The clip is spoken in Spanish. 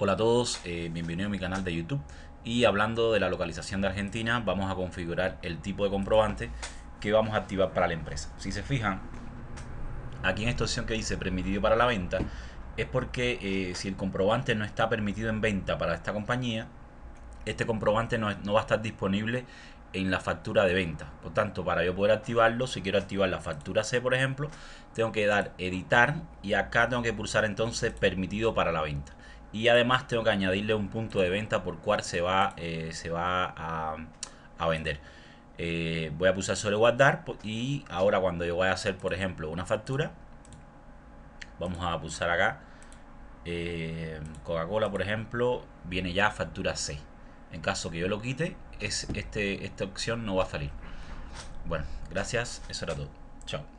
Hola a todos, eh, bienvenido bienvenidos a mi canal de YouTube y hablando de la localización de Argentina vamos a configurar el tipo de comprobante que vamos a activar para la empresa. Si se fijan, aquí en esta opción que dice permitido para la venta es porque eh, si el comprobante no está permitido en venta para esta compañía, este comprobante no va a estar disponible en la factura de venta. Por tanto, para yo poder activarlo, si quiero activar la factura C, por ejemplo, tengo que dar editar y acá tengo que pulsar entonces permitido para la venta. Y además tengo que añadirle un punto de venta por cual se va, eh, se va a, vender. Eh, voy a pulsar sobre guardar y ahora cuando yo voy a hacer, por ejemplo, una factura, vamos a pulsar acá. Eh, Coca-Cola, por ejemplo, viene ya factura C. En caso que yo lo quite, es, este, esta opción no va a salir. Bueno, gracias, eso era todo. Chao.